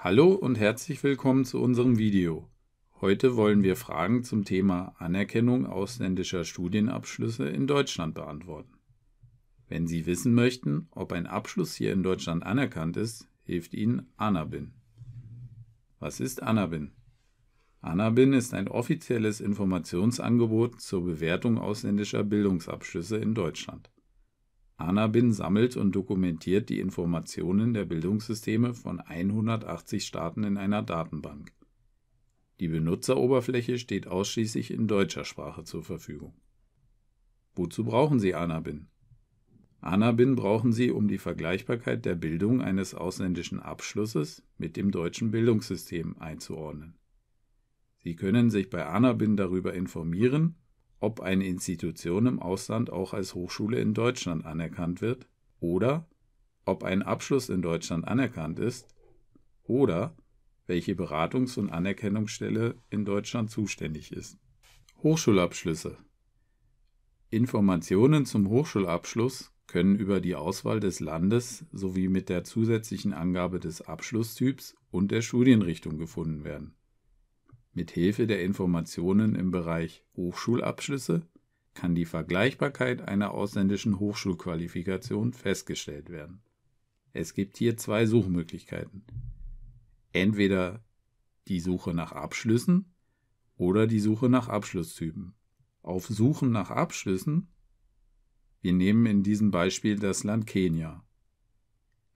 Hallo und herzlich willkommen zu unserem Video. Heute wollen wir Fragen zum Thema Anerkennung ausländischer Studienabschlüsse in Deutschland beantworten. Wenn Sie wissen möchten, ob ein Abschluss hier in Deutschland anerkannt ist, hilft Ihnen ANABIN. Was ist ANABIN? ANABIN ist ein offizielles Informationsangebot zur Bewertung ausländischer Bildungsabschlüsse in Deutschland. Anabin sammelt und dokumentiert die Informationen der Bildungssysteme von 180 Staaten in einer Datenbank. Die Benutzeroberfläche steht ausschließlich in deutscher Sprache zur Verfügung. Wozu brauchen Sie Anabin? Anabin brauchen Sie, um die Vergleichbarkeit der Bildung eines ausländischen Abschlusses mit dem deutschen Bildungssystem einzuordnen. Sie können sich bei Anabin darüber informieren ob eine Institution im Ausland auch als Hochschule in Deutschland anerkannt wird oder ob ein Abschluss in Deutschland anerkannt ist oder welche Beratungs- und Anerkennungsstelle in Deutschland zuständig ist. Hochschulabschlüsse Informationen zum Hochschulabschluss können über die Auswahl des Landes sowie mit der zusätzlichen Angabe des Abschlusstyps und der Studienrichtung gefunden werden Mithilfe der Informationen im Bereich Hochschulabschlüsse kann die Vergleichbarkeit einer ausländischen Hochschulqualifikation festgestellt werden. Es gibt hier zwei Suchmöglichkeiten. Entweder die Suche nach Abschlüssen oder die Suche nach Abschlusstypen. Auf Suchen nach Abschlüssen, wir nehmen in diesem Beispiel das Land Kenia.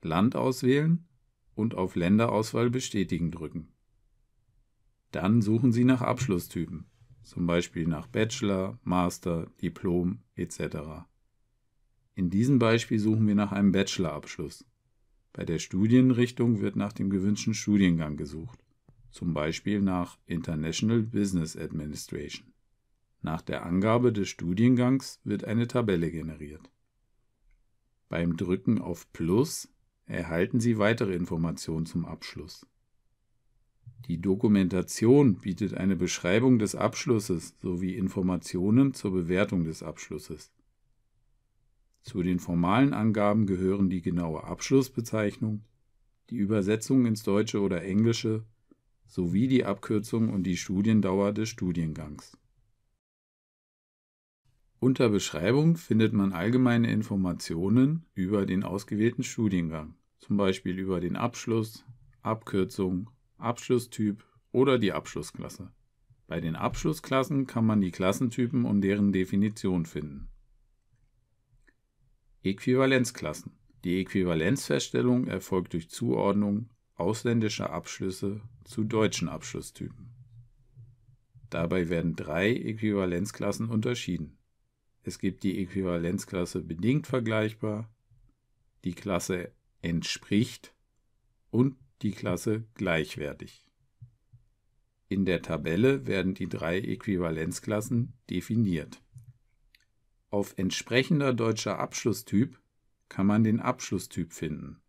Land auswählen und auf Länderauswahl bestätigen drücken. Dann suchen Sie nach Abschlusstypen, zum Beispiel nach Bachelor, Master, Diplom etc. In diesem Beispiel suchen wir nach einem Bachelorabschluss. Bei der Studienrichtung wird nach dem gewünschten Studiengang gesucht, zum Beispiel nach International Business Administration. Nach der Angabe des Studiengangs wird eine Tabelle generiert. Beim Drücken auf Plus erhalten Sie weitere Informationen zum Abschluss. Die Dokumentation bietet eine Beschreibung des Abschlusses sowie Informationen zur Bewertung des Abschlusses. Zu den formalen Angaben gehören die genaue Abschlussbezeichnung, die Übersetzung ins Deutsche oder Englische sowie die Abkürzung und die Studiendauer des Studiengangs. Unter Beschreibung findet man allgemeine Informationen über den ausgewählten Studiengang, zum Beispiel über den Abschluss, Abkürzung Abschlusstyp oder die Abschlussklasse. Bei den Abschlussklassen kann man die Klassentypen und deren Definition finden. Äquivalenzklassen. Die Äquivalenzfeststellung erfolgt durch Zuordnung ausländischer Abschlüsse zu deutschen Abschlusstypen. Dabei werden drei Äquivalenzklassen unterschieden. Es gibt die Äquivalenzklasse bedingt vergleichbar, die Klasse entspricht und die Klasse gleichwertig. In der Tabelle werden die drei Äquivalenzklassen definiert. Auf entsprechender deutscher Abschlusstyp kann man den Abschlusstyp finden.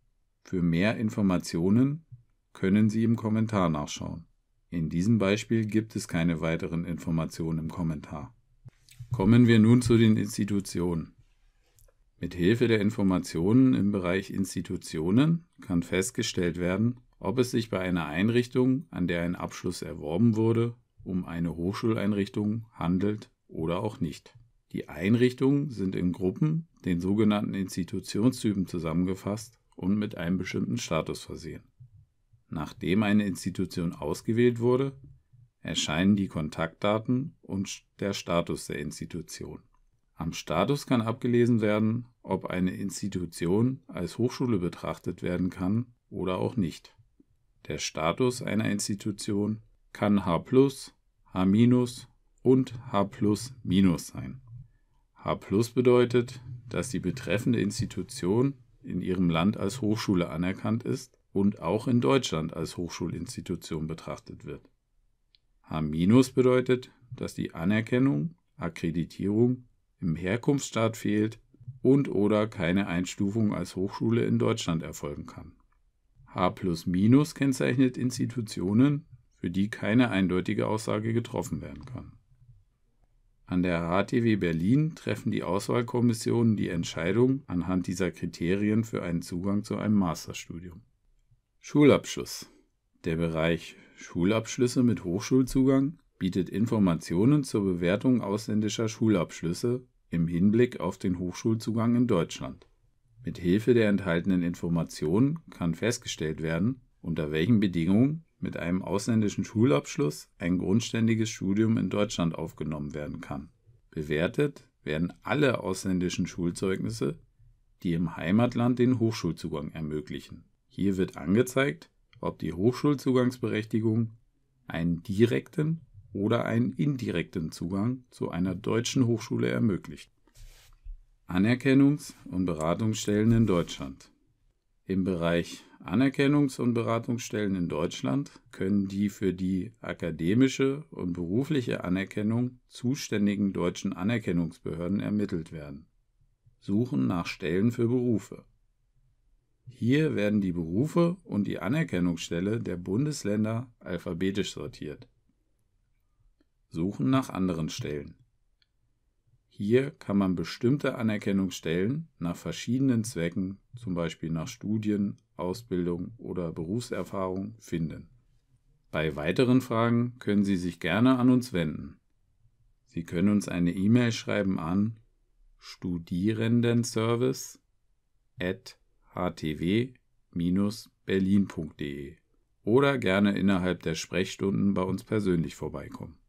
Für mehr Informationen können Sie im Kommentar nachschauen. In diesem Beispiel gibt es keine weiteren Informationen im Kommentar. Kommen wir nun zu den Institutionen. Mit Hilfe der Informationen im Bereich Institutionen kann festgestellt werden, ob es sich bei einer Einrichtung, an der ein Abschluss erworben wurde, um eine Hochschuleinrichtung handelt oder auch nicht. Die Einrichtungen sind in Gruppen, den sogenannten Institutionstypen zusammengefasst und mit einem bestimmten Status versehen. Nachdem eine Institution ausgewählt wurde, erscheinen die Kontaktdaten und der Status der Institution. Am Status kann abgelesen werden, ob eine Institution als Hochschule betrachtet werden kann oder auch nicht. Der Status einer Institution kann H+, H- und H+- sein. H+ bedeutet, dass die betreffende Institution in ihrem Land als Hochschule anerkannt ist und auch in Deutschland als Hochschulinstitution betrachtet wird. H- bedeutet, dass die Anerkennung, Akkreditierung im Herkunftsstaat fehlt und oder keine Einstufung als Hochschule in Deutschland erfolgen kann. H kennzeichnet Institutionen, für die keine eindeutige Aussage getroffen werden kann. An der HTW Berlin treffen die Auswahlkommissionen die Entscheidung anhand dieser Kriterien für einen Zugang zu einem Masterstudium. Schulabschluss. Der Bereich Schulabschlüsse mit Hochschulzugang bietet Informationen zur Bewertung ausländischer Schulabschlüsse im Hinblick auf den Hochschulzugang in Deutschland. Mit Hilfe der enthaltenen Informationen kann festgestellt werden, unter welchen Bedingungen mit einem ausländischen Schulabschluss ein grundständiges Studium in Deutschland aufgenommen werden kann. Bewertet werden alle ausländischen Schulzeugnisse, die im Heimatland den Hochschulzugang ermöglichen. Hier wird angezeigt, ob die Hochschulzugangsberechtigung einen direkten oder einen indirekten Zugang zu einer deutschen Hochschule ermöglicht. Anerkennungs- und Beratungsstellen in Deutschland. Im Bereich Anerkennungs- und Beratungsstellen in Deutschland können die für die akademische und berufliche Anerkennung zuständigen deutschen Anerkennungsbehörden ermittelt werden. Suchen nach Stellen für Berufe. Hier werden die Berufe und die Anerkennungsstelle der Bundesländer alphabetisch sortiert suchen nach anderen Stellen. Hier kann man bestimmte Anerkennungsstellen nach verschiedenen Zwecken, zum Beispiel nach Studien, Ausbildung oder Berufserfahrung, finden. Bei weiteren Fragen können Sie sich gerne an uns wenden. Sie können uns eine E-Mail schreiben an studierendenservice at htw berlinde oder gerne innerhalb der Sprechstunden bei uns persönlich vorbeikommen.